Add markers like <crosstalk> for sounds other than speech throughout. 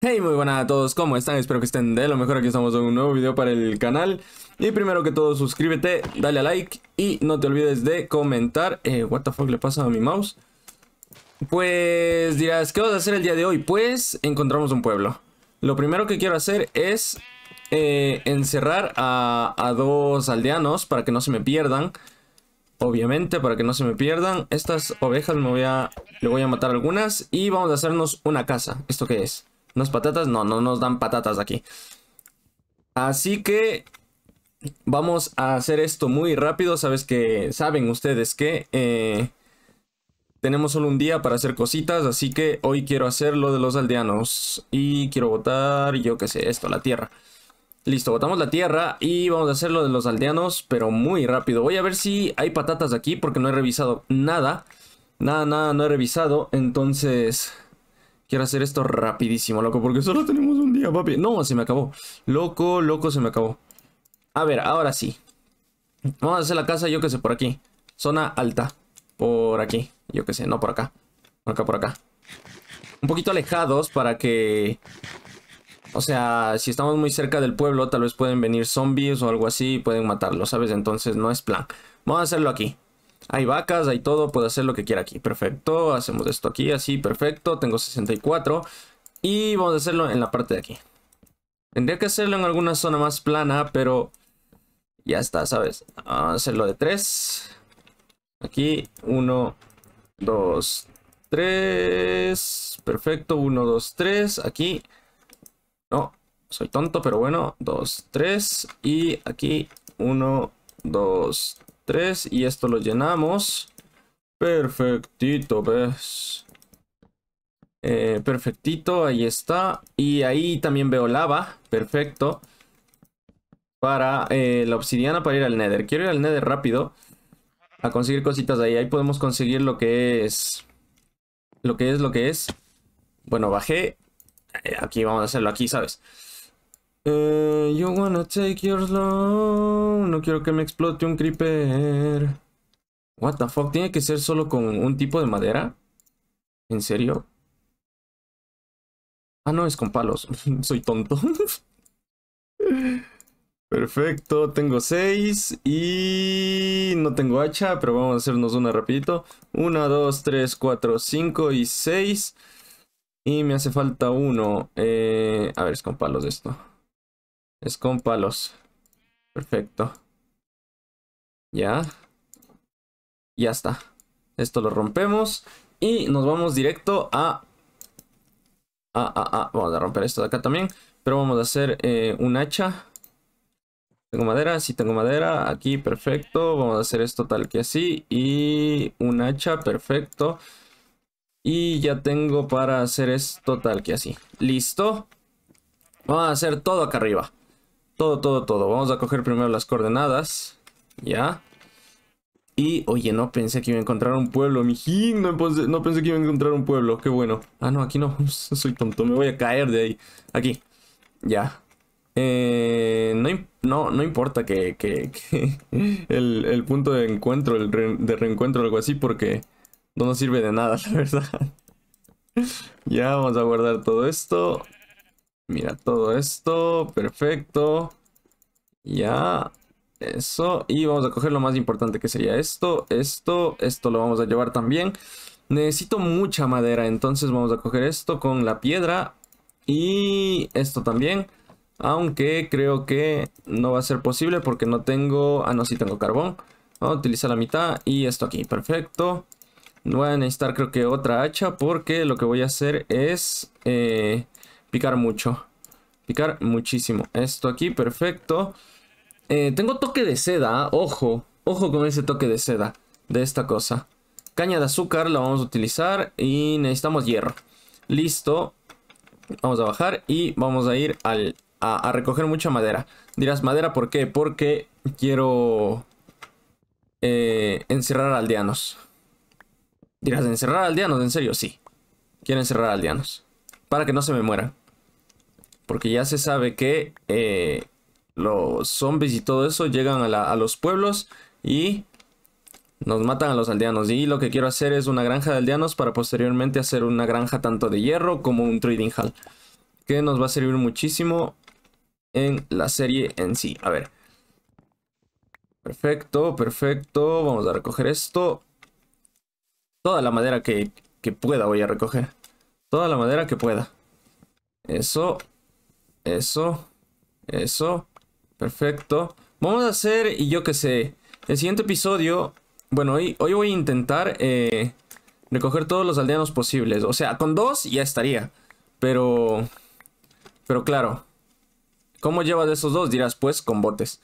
Hey, muy buenas a todos, ¿cómo están? Espero que estén de lo mejor, aquí estamos en un nuevo video para el canal Y primero que todo, suscríbete, dale a like y no te olvides de comentar eh, What le pasa a mi mouse? Pues dirás, ¿qué vas a hacer el día de hoy? Pues encontramos un pueblo Lo primero que quiero hacer es eh, encerrar a, a dos aldeanos para que no se me pierdan Obviamente, para que no se me pierdan Estas ovejas me voy a, le voy a matar algunas Y vamos a hacernos una casa ¿Esto qué es? ¿Unas patatas? No, no nos dan patatas aquí. Así que vamos a hacer esto muy rápido. Sabes que saben ustedes que eh, tenemos solo un día para hacer cositas. Así que hoy quiero hacer lo de los aldeanos. Y quiero botar, yo qué sé, esto, la tierra. Listo, botamos la tierra y vamos a hacer lo de los aldeanos, pero muy rápido. Voy a ver si hay patatas aquí porque no he revisado nada. Nada, nada, no he revisado. Entonces... Quiero hacer esto rapidísimo, loco, porque solo tenemos un día, papi. No, se me acabó. Loco, loco, se me acabó. A ver, ahora sí. Vamos a hacer la casa, yo que sé, por aquí. Zona alta. Por aquí, yo que sé, no por acá. Por acá, por acá. Un poquito alejados para que... O sea, si estamos muy cerca del pueblo, tal vez pueden venir zombies o algo así y pueden matarlos, ¿sabes? Entonces no es plan. Vamos a hacerlo aquí. Hay vacas, hay todo, puede hacer lo que quiera aquí. Perfecto, hacemos esto aquí, así, perfecto. Tengo 64 y vamos a hacerlo en la parte de aquí. Tendría que hacerlo en alguna zona más plana, pero ya está, ¿sabes? Vamos a hacerlo de 3. Aquí, 1, 2, 3. Perfecto, 1, 2, 3. Aquí. No, soy tonto, pero bueno. 2, 3. Y aquí, 1, 2, 3 y esto lo llenamos. Perfectito, ¿ves? Eh, perfectito, ahí está. Y ahí también veo lava, perfecto. Para eh, la obsidiana para ir al nether. Quiero ir al nether rápido a conseguir cositas de ahí. Ahí podemos conseguir lo que es... Lo que es, lo que es. Bueno, bajé. Eh, aquí vamos a hacerlo aquí, ¿sabes? Eh, you wanna take your slow. No quiero que me explote un creeper. What the fuck, ¿tiene que ser solo con un tipo de madera? ¿En serio? Ah, no, es con palos. <laughs> Soy tonto. <laughs> Perfecto, tengo 6 y no tengo hacha, pero vamos a hacernos una rapidito. 1, 2, 3, 4, 5 y 6. Y me hace falta uno. Eh, a ver, es con palos esto. Es con palos. Perfecto. Ya. Ya está. Esto lo rompemos. Y nos vamos directo a... Vamos a romper esto de acá también. Pero vamos a hacer eh, un hacha. Tengo madera, sí tengo madera. Aquí, perfecto. Vamos a hacer esto tal que así. Y un hacha, perfecto. Y ya tengo para hacer esto tal que así. Listo. Vamos a hacer todo acá arriba. Todo, todo, todo. Vamos a coger primero las coordenadas. Ya. Y, oye, no pensé que iba a encontrar un pueblo, mijín. No pensé, no pensé que iba a encontrar un pueblo. Qué bueno. Ah, no, aquí no. <laughs> Soy tonto. Me voy a caer de ahí. Aquí. Ya. Eh, no, no, importa que, <laughs> el, punto de encuentro, el de reencuentro o algo así, porque no nos sirve de nada, <laughs> la verdad. ya vamos a guardar todo esto. Mira todo esto, perfecto. Ya, eso. Y vamos a coger lo más importante que sería esto, esto, esto lo vamos a llevar también. Necesito mucha madera, entonces vamos a coger esto con la piedra y esto también. Aunque creo que no va a ser posible porque no tengo... Ah, no, sí tengo carbón. Vamos a utilizar la mitad y esto aquí, perfecto. Voy a necesitar creo que otra hacha porque lo que voy a hacer es... Eh, Picar mucho. Picar muchísimo. Esto aquí, perfecto. Eh, tengo toque de seda, ojo. Ojo con ese toque de seda de esta cosa. Caña de azúcar la vamos a utilizar y necesitamos hierro. Listo. Vamos a bajar y vamos a ir a, recoger mucha madera. Dirás, ¿madera por qué? Porque quiero eh, encerrar aldeanos. Dirás, ¿encerrar aldeanos? ¿En serio? Sí. Quiero encerrar aldeanos. Para que no se me muera. Porque ya se sabe que eh, los zombies y todo eso llegan a, los pueblos y nos matan a los aldeanos. Y lo que quiero hacer es una granja de aldeanos para posteriormente hacer una granja tanto de hierro como un trading hall. Que nos va a servir muchísimo en la serie en sí. A ver. Perfecto, perfecto. Vamos a recoger esto. Toda la madera que, que pueda voy a recoger. Toda la madera que pueda. Eso. Eso. Eso. Perfecto. Vamos a hacer, y yo qué sé, el siguiente episodio. Bueno, hoy, hoy voy a intentar eh, recoger todos los aldeanos posibles. O sea, con dos ya estaría. Pero... Pero claro. ¿Cómo llevas esos dos? Dirás, pues, con botes.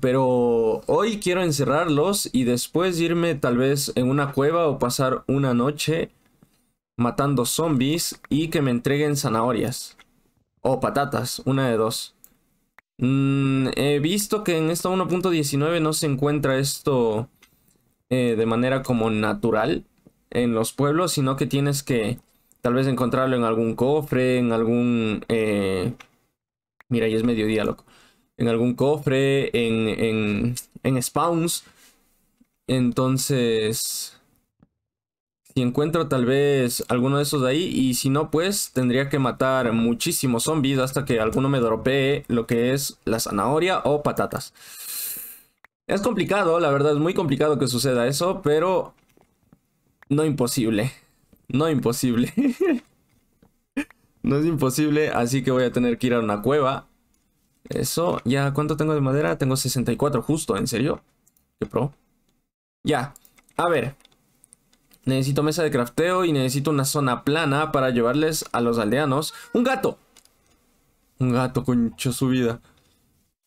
Pero hoy quiero encerrarlos y después irme tal vez en una cueva o pasar una noche matando zombies y que me entreguen zanahorias. O patatas, una de dos. Mm, he visto que en esta 1.19 no se encuentra esto eh, de manera como natural en los pueblos, sino que tienes que tal vez encontrarlo en algún cofre, en algún... Eh, mira, ya es mediodía, loco. En algún cofre, en, en, en spawns. Entonces... Si encuentro tal vez alguno de esos de ahí. Y si no, pues tendría que matar muchísimos zombies hasta que alguno me dropee lo que es la zanahoria o patatas. Es complicado, la verdad es muy complicado que suceda eso, pero no imposible. No imposible. <laughs> no es imposible, así que voy a tener que ir a una cueva. Eso, ya, ¿cuánto tengo de madera? Tengo 64 justo, ¿en serio? ¿Qué pro? Ya, a ver. Necesito mesa de crafteo y necesito una zona plana para llevarles a los aldeanos. ¡Un gato! Un gato, concho su vida.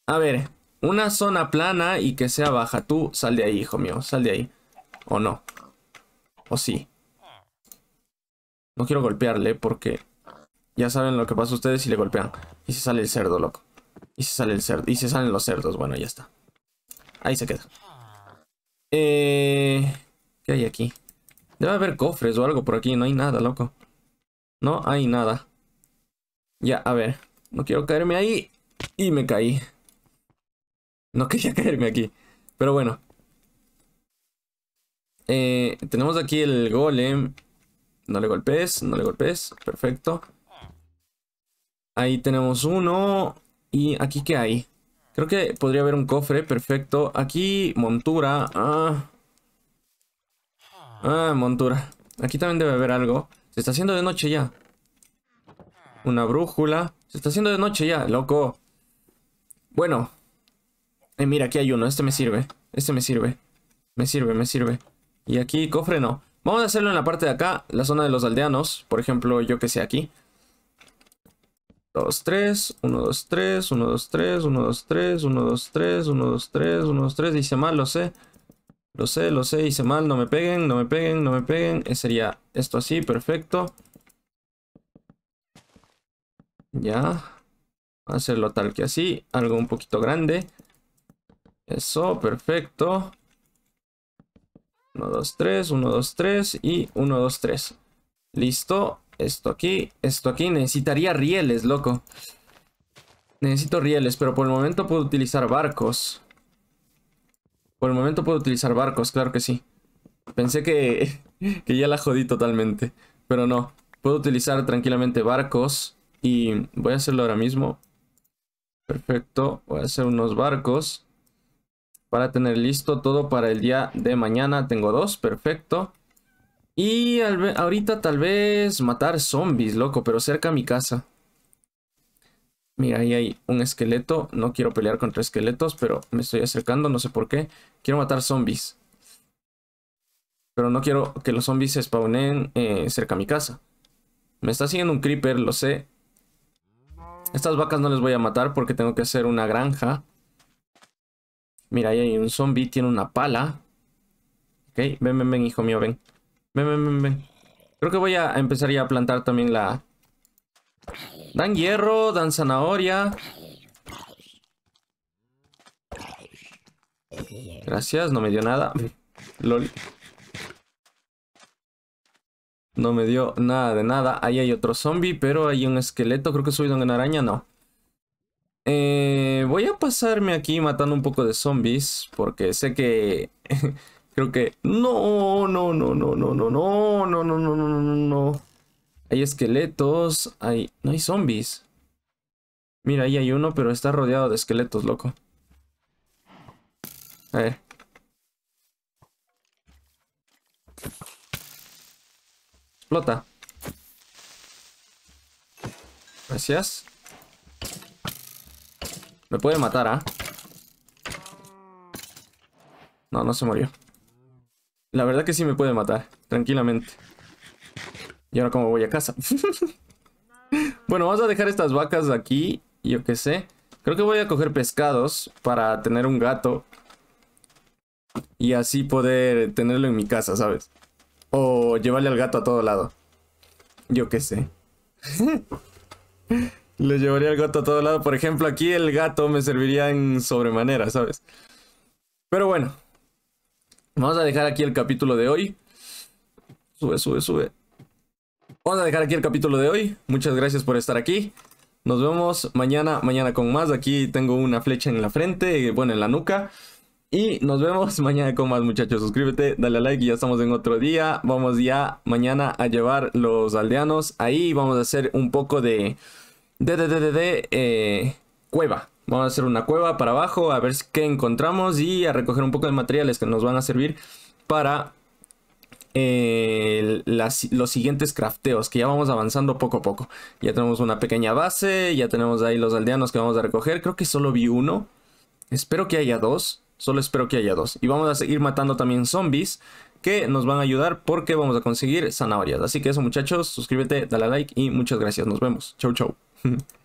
A ver, una zona plana y que sea baja. Tú sal de ahí, hijo mío, sal de ahí. ¿O no? ¿O sí? No quiero golpearle porque ya saben lo que pasa a ustedes si le golpean. Y se sale el cerdo, loco. Y se sale el cerdo. Y se salen los cerdos. Bueno, ya está. Ahí se queda. Eh, ¿Qué hay aquí? Debe haber cofres o algo por aquí. No hay nada, loco. No hay nada. Ya, a ver. No quiero caerme ahí. Y me caí. No <laughs> quería caerme aquí. Pero bueno. Eh, tenemos aquí el golem. No le golpes, no le golpes. Perfecto. Ahí tenemos uno. ¿Y aquí qué hay? Creo que podría haber un cofre. Perfecto. Aquí, montura. Ah. Ah, montura. Aquí también debe haber algo. Se está haciendo de noche ya. Una brújula. Se está haciendo de noche ya, loco. Bueno. Eh, mira, aquí hay uno. Este me sirve. Este me sirve. Me sirve, me sirve. Y aquí, cofre no. Vamos a hacerlo en la parte de acá, la zona de los aldeanos. Por ejemplo, yo que sé, aquí. 2, 3, 1, 2, 3, 1, 2, 3, 1, 2, 3, 1, 2, 3, 1, 2, 3, 1, 2, 3. Dice mal, lo sé. Lo sé, lo sé, hice mal, no me peguen, no me peguen, no me peguen. Eh, sería esto así, perfecto. Ya. Hacerlo tal que así, algo un poquito grande. Eso, perfecto. 1, 2, 3, 1, 2, 3 y 1, 2, 3. Listo. Esto aquí, esto aquí. Necesitaría rieles, loco. Necesito rieles, pero por el momento puedo utilizar barcos. Por el momento puedo utilizar barcos, claro que sí. Pensé que, <laughs> que ya la jodí totalmente, pero no. Puedo utilizar tranquilamente barcos y voy a hacerlo ahora mismo. Perfecto, voy a hacer unos barcos para tener listo todo para el día de mañana. Tengo dos, perfecto. Y ahorita tal vez matar zombies, loco, pero cerca a mi casa. Mira, ahí hay un esqueleto. No quiero pelear contra esqueletos, pero me estoy acercando, no sé por qué. Quiero matar zombies. Pero no quiero que los zombies se spawnen eh, cerca a mi casa. Me está siguiendo un creeper, lo sé. Estas vacas no les voy a matar porque tengo que hacer una granja. Mira, ahí hay un zombie, tiene una pala. Ok, ven, ven, ven, hijo mío, ven. Ven, ven, ven, ven. Creo que voy a empezar ya a plantar también la, Dan hierro, dan zanahoria. Gracias, no me dio nada. Lol. No me dio nada de nada. Ahí hay otro zombie, pero hay un esqueleto. Creo que soy subido en araña, no. voy a pasarme aquí matando un poco de zombies. Porque sé que... creo que... no, no, no, no, no, no, no, no, no, no, no, no. Hay esqueletos. Hay... No hay zombies. Mira, ahí hay uno, pero está rodeado de esqueletos, loco. A ver. Explota. Gracias. Me puede matar, ¿ah? No, no se murió. La verdad que sí me puede matar, tranquilamente. ¿Y ahora cómo voy a casa? <laughs> bueno, vamos a dejar estas vacas aquí. Yo qué sé. Creo que voy a coger pescados para tener un gato. Y así poder tenerlo en mi casa, ¿sabes? O llevarle al gato a todo lado. Yo qué sé. <laughs> Le llevaría al gato a todo lado. Por ejemplo, aquí el gato me serviría en sobremanera, ¿sabes? Pero bueno. Vamos a dejar aquí el capítulo de hoy. Sube, sube, sube. Vamos a dejar aquí el capítulo de hoy. Muchas gracias por estar aquí. Nos vemos mañana, mañana con más. Aquí tengo una flecha en la frente, eh, bueno, en la nuca. Y nos vemos <laughs> mañana con más muchachos. Suscríbete, dale a like y ya estamos en otro día. Vamos ya mañana a llevar los aldeanos ahí. Vamos a hacer un poco de... De, de, de, de, eh, cueva. Vamos a hacer una cueva para abajo a ver qué encontramos y a recoger un poco de materiales que nos van a servir para eh, las, los siguientes crafteos, que ya vamos avanzando poco a poco. Ya tenemos una pequeña base, ya tenemos ahí los aldeanos que vamos a recoger. Creo que solo vi uno. Espero que haya dos. Solo espero que haya dos. Y vamos a seguir matando también zombies que nos van a ayudar porque vamos a conseguir zanahorias. Así que eso muchachos, suscríbete, dale like y muchas gracias. Nos vemos. Chau, chau. <laughs>